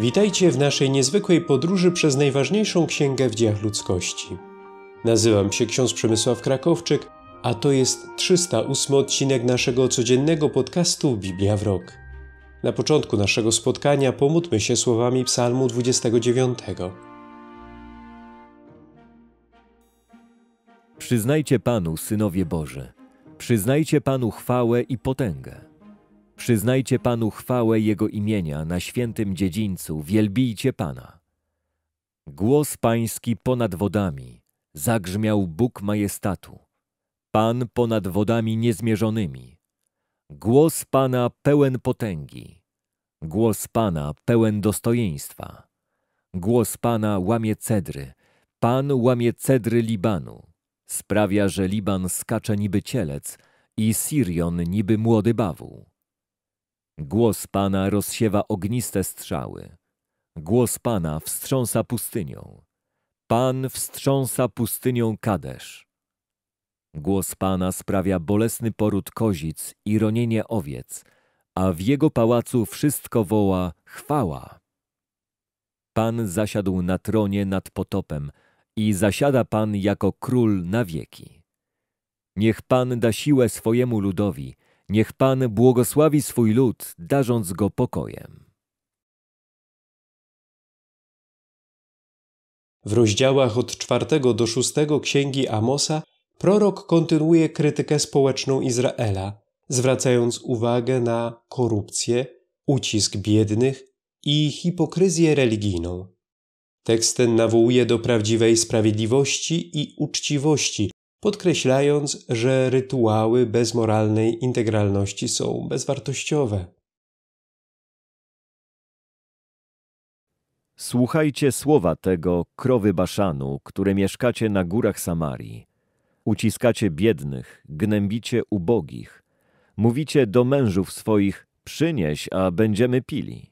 Witajcie w naszej niezwykłej podróży przez najważniejszą księgę w dziejach ludzkości. Nazywam się ksiądz Przemysław Krakowczyk, a to jest 308 odcinek naszego codziennego podcastu Biblia w rok. Na początku naszego spotkania pomódlmy się słowami Psalmu 29. Przyznajcie Panu, synowie Boże, przyznajcie Panu chwałę i potęgę. Przyznajcie Panu chwałę Jego imienia na świętym dziedzińcu, wielbijcie Pana. Głos Pański ponad wodami, zagrzmiał Bóg majestatu. Pan ponad wodami niezmierzonymi. Głos Pana pełen potęgi. Głos Pana pełen dostojeństwa. Głos Pana łamie cedry. Pan łamie cedry Libanu. Sprawia, że Liban skacze niby cielec i Sirion niby młody bawuł. Głos Pana rozsiewa ogniste strzały. Głos Pana wstrząsa pustynią. Pan wstrząsa pustynią Kadesz. Głos Pana sprawia bolesny poród kozic i ronienie owiec, a w jego pałacu wszystko woła chwała. Pan zasiadł na tronie nad potopem i zasiada Pan jako król na wieki. Niech Pan da siłę swojemu ludowi – Niech Pan błogosławi swój lud, darząc go pokojem. W rozdziałach od czwartego do szóstego księgi Amosa prorok kontynuuje krytykę społeczną Izraela, zwracając uwagę na korupcję, ucisk biednych i hipokryzję religijną. Tekst ten nawołuje do prawdziwej sprawiedliwości i uczciwości podkreślając, że rytuały bez moralnej integralności są bezwartościowe. Słuchajcie słowa tego krowy baszanu, które mieszkacie na górach Samarii. Uciskacie biednych, gnębicie ubogich. Mówicie do mężów swoich, przynieś, a będziemy pili.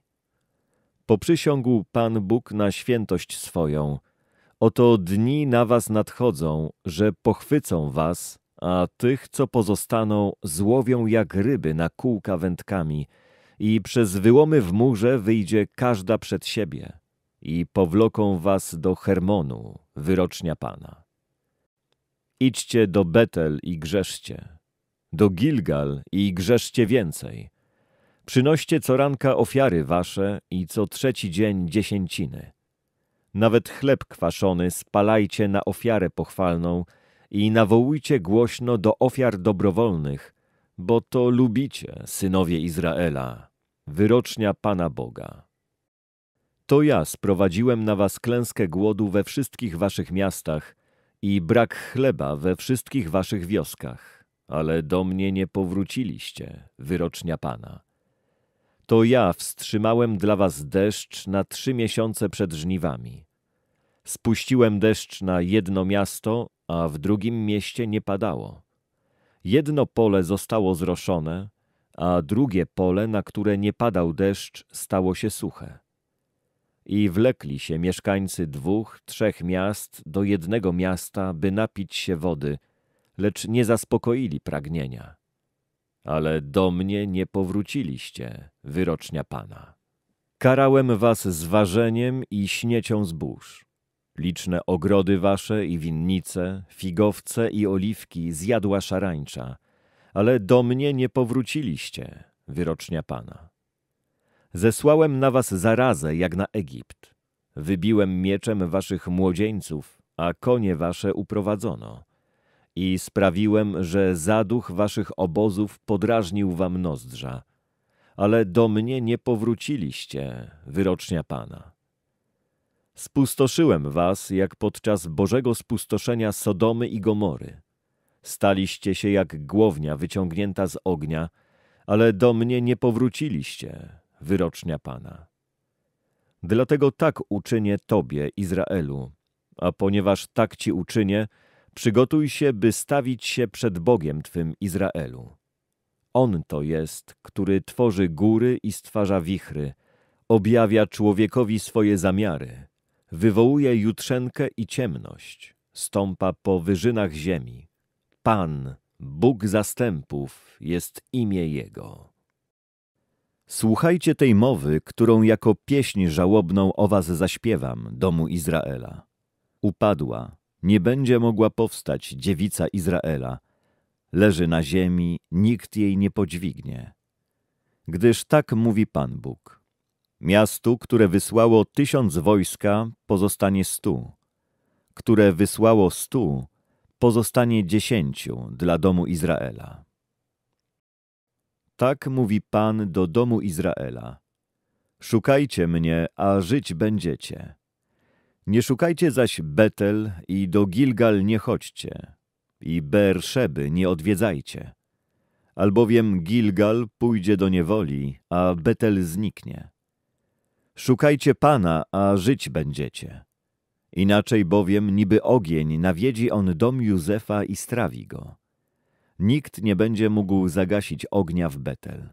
Poprzysiągł Pan Bóg na świętość swoją – Oto dni na was nadchodzą, że pochwycą was, a tych, co pozostaną, złowią jak ryby na kółka wędkami i przez wyłomy w murze wyjdzie każda przed siebie i powloką was do Hermonu, wyrocznia Pana. Idźcie do Betel i grzeszcie, do Gilgal i grzeszcie więcej. Przynoście co ranka ofiary wasze i co trzeci dzień dziesięciny. Nawet chleb kwaszony spalajcie na ofiarę pochwalną i nawołujcie głośno do ofiar dobrowolnych, bo to lubicie, synowie Izraela, wyrocznia Pana Boga. To ja sprowadziłem na was klęskę głodu we wszystkich waszych miastach i brak chleba we wszystkich waszych wioskach, ale do mnie nie powróciliście, wyrocznia Pana. To ja wstrzymałem dla was deszcz na trzy miesiące przed żniwami. Spuściłem deszcz na jedno miasto, a w drugim mieście nie padało. Jedno pole zostało zroszone, a drugie pole, na które nie padał deszcz, stało się suche. I wlekli się mieszkańcy dwóch, trzech miast do jednego miasta, by napić się wody, lecz nie zaspokoili pragnienia ale do mnie nie powróciliście, wyrocznia Pana. Karałem was zważeniem i śniecią zbóż. Liczne ogrody wasze i winnice, figowce i oliwki zjadła szarańcza, ale do mnie nie powróciliście, wyrocznia Pana. Zesłałem na was zarazę jak na Egipt. Wybiłem mieczem waszych młodzieńców, a konie wasze uprowadzono i sprawiłem, że zaduch waszych obozów podrażnił wam nozdrza. Ale do mnie nie powróciliście, wyrocznia Pana. Spustoszyłem was, jak podczas Bożego spustoszenia Sodomy i Gomory. Staliście się jak głownia wyciągnięta z ognia, ale do mnie nie powróciliście, wyrocznia Pana. Dlatego tak uczynię Tobie, Izraelu, a ponieważ tak Ci uczynię, Przygotuj się, by stawić się przed Bogiem Twym Izraelu. On to jest, który tworzy góry i stwarza wichry, objawia człowiekowi swoje zamiary, wywołuje jutrzenkę i ciemność, stąpa po wyżynach ziemi. Pan, Bóg zastępów, jest imię Jego. Słuchajcie tej mowy, którą jako pieśń żałobną o was zaśpiewam, domu Izraela. Upadła, nie będzie mogła powstać dziewica Izraela. Leży na ziemi, nikt jej nie podźwignie. Gdyż tak mówi Pan Bóg. Miastu, które wysłało tysiąc wojska, pozostanie stu. Które wysłało stu, pozostanie dziesięciu dla domu Izraela. Tak mówi Pan do domu Izraela. Szukajcie mnie, a żyć będziecie nie szukajcie zaś Betel i do Gilgal nie chodźcie, i Berszeby nie odwiedzajcie, albowiem Gilgal pójdzie do niewoli, a Betel zniknie. Szukajcie Pana, a żyć będziecie. Inaczej bowiem niby ogień nawiedzi on dom Józefa i strawi go. Nikt nie będzie mógł zagasić ognia w Betel.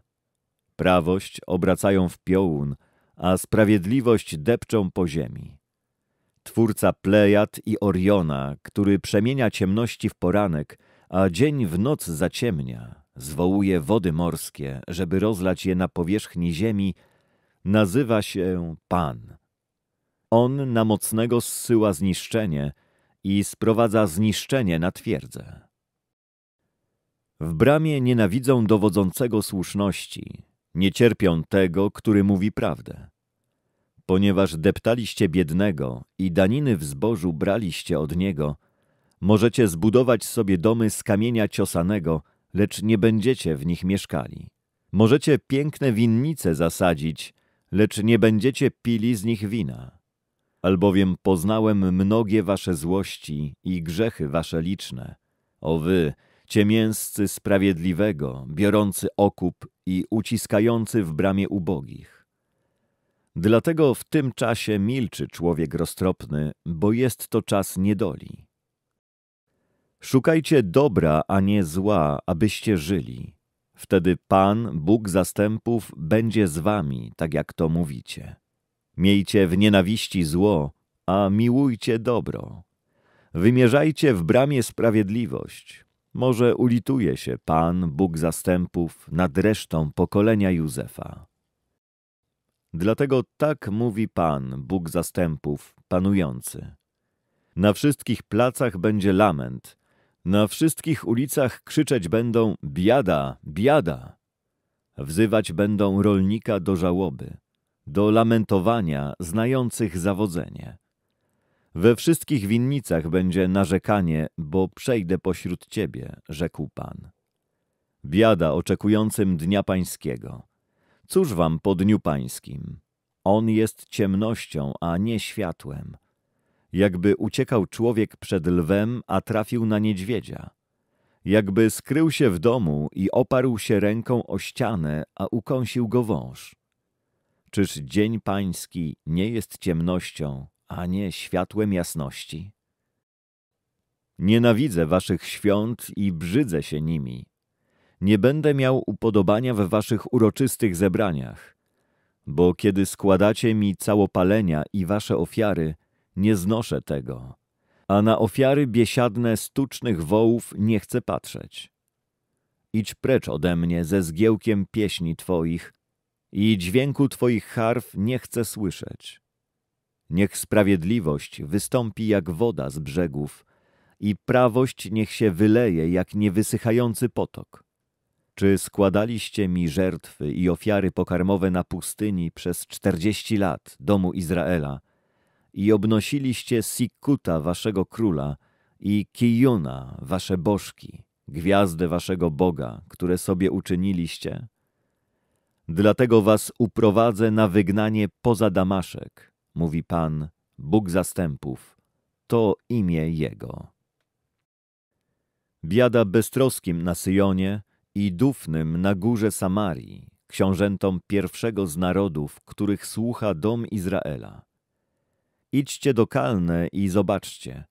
Prawość obracają w piołun, a sprawiedliwość depczą po ziemi twórca Plejad i Oriona, który przemienia ciemności w poranek, a dzień w noc zaciemnia, zwołuje wody morskie, żeby rozlać je na powierzchni ziemi, nazywa się Pan. On na mocnego zsyła zniszczenie i sprowadza zniszczenie na twierdzę. W bramie nienawidzą dowodzącego słuszności, nie cierpią tego, który mówi prawdę. Ponieważ deptaliście biednego i daniny w zbożu braliście od niego, możecie zbudować sobie domy z kamienia ciosanego, lecz nie będziecie w nich mieszkali. Możecie piękne winnice zasadzić, lecz nie będziecie pili z nich wina. Albowiem poznałem mnogie wasze złości i grzechy wasze liczne. O wy, ciemięscy sprawiedliwego, biorący okup i uciskający w bramie ubogich. Dlatego w tym czasie milczy człowiek roztropny, bo jest to czas niedoli. Szukajcie dobra, a nie zła, abyście żyli. Wtedy Pan, Bóg zastępów, będzie z wami, tak jak to mówicie. Miejcie w nienawiści zło, a miłujcie dobro. Wymierzajcie w bramie sprawiedliwość. Może ulituje się Pan, Bóg zastępów, nad resztą pokolenia Józefa. Dlatego tak mówi Pan, Bóg zastępów, panujący. Na wszystkich placach będzie lament, na wszystkich ulicach krzyczeć będą biada, biada. Wzywać będą rolnika do żałoby, do lamentowania znających zawodzenie. We wszystkich winnicach będzie narzekanie, bo przejdę pośród ciebie, rzekł Pan. Biada oczekującym dnia pańskiego – Cóż wam po dniu pańskim? On jest ciemnością, a nie światłem. Jakby uciekał człowiek przed lwem, a trafił na niedźwiedzia. Jakby skrył się w domu i oparł się ręką o ścianę, a ukąsił go wąż. Czyż dzień pański nie jest ciemnością, a nie światłem jasności? Nienawidzę waszych świąt i brzydzę się nimi nie będę miał upodobania w waszych uroczystych zebraniach. Bo kiedy składacie mi całopalenia i wasze ofiary, nie znoszę tego, a na ofiary biesiadne stucznych wołów nie chcę patrzeć. Idź precz ode mnie ze zgiełkiem pieśni Twoich i dźwięku Twoich harf nie chcę słyszeć. Niech sprawiedliwość wystąpi jak woda z brzegów i prawość niech się wyleje jak niewysychający potok. Czy składaliście mi żertwy i ofiary pokarmowe na pustyni przez czterdzieści lat domu Izraela i obnosiliście Sikkuta waszego króla i Kijuna wasze bożki, gwiazdę waszego Boga, które sobie uczyniliście? Dlatego was uprowadzę na wygnanie poza Damaszek, mówi Pan, Bóg zastępów, to imię Jego. Biada beztroskim na Syjonie, i Dufnym na górze Samarii, książętom pierwszego z narodów, których słucha dom Izraela. Idźcie do Kalne i zobaczcie.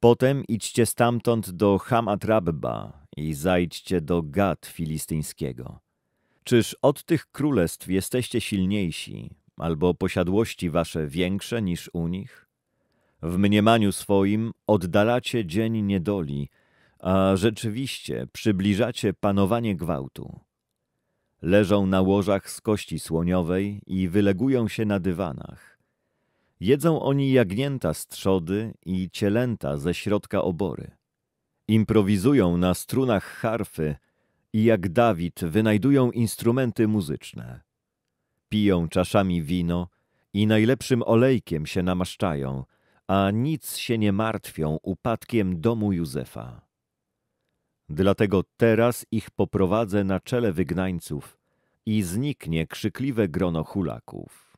Potem idźcie stamtąd do Hamat Rabba i zajdźcie do Gad filistyńskiego. Czyż od tych królestw jesteście silniejsi, albo posiadłości wasze większe niż u nich? W mniemaniu swoim oddalacie dzień niedoli, a rzeczywiście przybliżacie panowanie gwałtu. Leżą na łożach z kości słoniowej i wylegują się na dywanach. Jedzą oni jagnięta z trzody i cielęta ze środka obory. Improwizują na strunach harfy i jak Dawid wynajdują instrumenty muzyczne. Piją czaszami wino i najlepszym olejkiem się namaszczają, a nic się nie martwią upadkiem domu Józefa. Dlatego teraz ich poprowadzę na czele wygnańców i zniknie krzykliwe grono hulaków.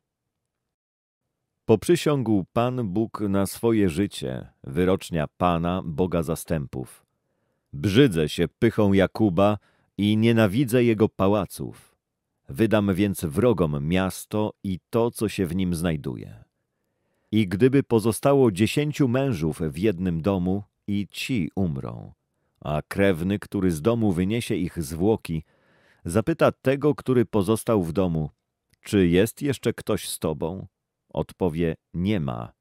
Poprzysiągł Pan Bóg na swoje życie, wyrocznia Pana, Boga zastępów. Brzydzę się pychą Jakuba i nienawidzę jego pałaców. Wydam więc wrogom miasto i to, co się w nim znajduje. I gdyby pozostało dziesięciu mężów w jednym domu, i ci umrą, a krewny, który z domu wyniesie ich zwłoki, zapyta tego, który pozostał w domu, czy jest jeszcze ktoś z tobą? Odpowie, nie ma.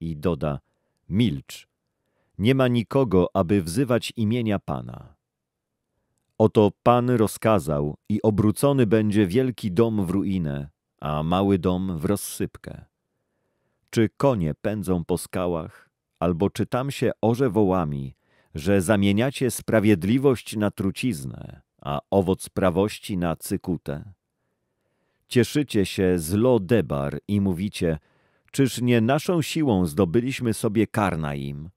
I doda, milcz. Nie ma nikogo, aby wzywać imienia Pana. Oto Pan rozkazał i obrócony będzie wielki dom w ruinę, a mały dom w rozsypkę. Czy konie pędzą po skałach, albo czy tam się orze wołami, że zamieniacie sprawiedliwość na truciznę, a owoc prawości na cykutę. Cieszycie się z Lodebar i mówicie, czyż nie naszą siłą zdobyliśmy sobie Karnaim?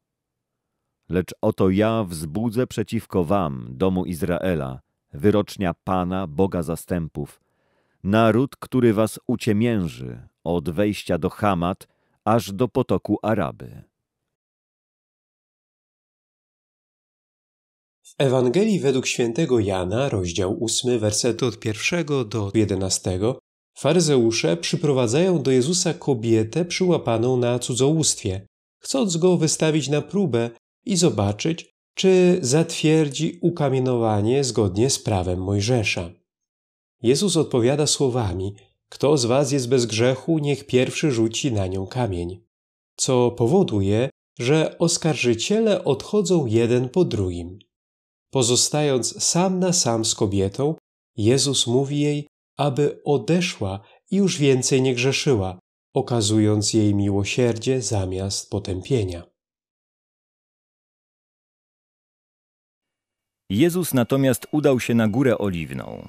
Lecz oto ja wzbudzę przeciwko wam, domu Izraela, wyrocznia Pana, Boga zastępów, naród, który was uciemięży od wejścia do Hamat aż do potoku Araby. Ewangelii według świętego Jana, rozdział 8, wersety od 1 do 11, faryzeusze przyprowadzają do Jezusa kobietę przyłapaną na cudzołóstwie, chcąc go wystawić na próbę i zobaczyć, czy zatwierdzi ukamienowanie zgodnie z prawem Mojżesza. Jezus odpowiada słowami: Kto z was jest bez grzechu, niech pierwszy rzuci na nią kamień. Co powoduje, że oskarżyciele odchodzą jeden po drugim. Pozostając sam na sam z kobietą, Jezus mówi jej, aby odeszła i już więcej nie grzeszyła, okazując jej miłosierdzie zamiast potępienia. Jezus natomiast udał się na górę oliwną,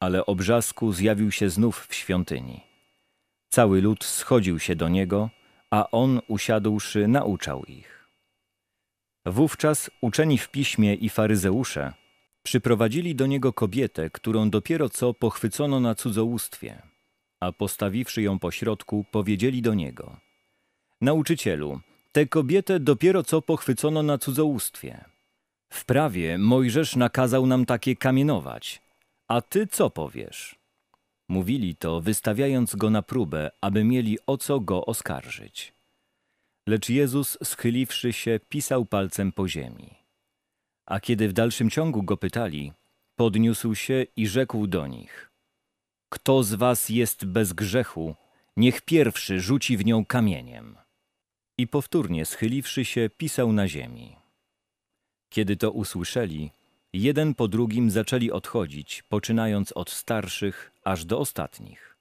ale obrzasku zjawił się znów w świątyni. Cały lud schodził się do niego, a on usiadłszy nauczał ich. Wówczas uczeni w piśmie i faryzeusze przyprowadzili do niego kobietę, którą dopiero co pochwycono na cudzołóstwie, a postawiwszy ją pośrodku, powiedzieli do niego: Nauczycielu, tę kobietę dopiero co pochwycono na cudzołóstwie. W prawie Mojżesz nakazał nam takie kamienować, a ty co powiesz? Mówili to, wystawiając go na próbę, aby mieli o co go oskarżyć. Lecz Jezus, schyliwszy się, pisał palcem po ziemi. A kiedy w dalszym ciągu go pytali, podniósł się i rzekł do nich: Kto z was jest bez grzechu, niech pierwszy rzuci w nią kamieniem. I powtórnie schyliwszy się, pisał na ziemi. Kiedy to usłyszeli, jeden po drugim zaczęli odchodzić, poczynając od starszych aż do ostatnich.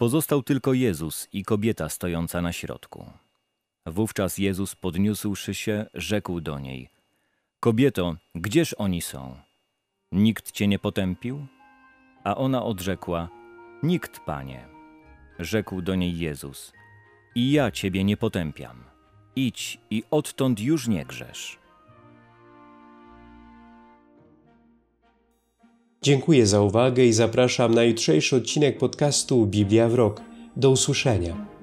Pozostał tylko Jezus i kobieta stojąca na środku. Wówczas Jezus podniósłszy się, rzekł do niej: Kobieto, gdzież oni są? Nikt cię nie potępił? A ona odrzekła: Nikt, panie. Rzekł do niej Jezus: I ja ciebie nie potępiam. Idź i odtąd już nie grzesz. Dziękuję za uwagę i zapraszam na jutrzejszy odcinek podcastu Biblia w Rok. Do usłyszenia.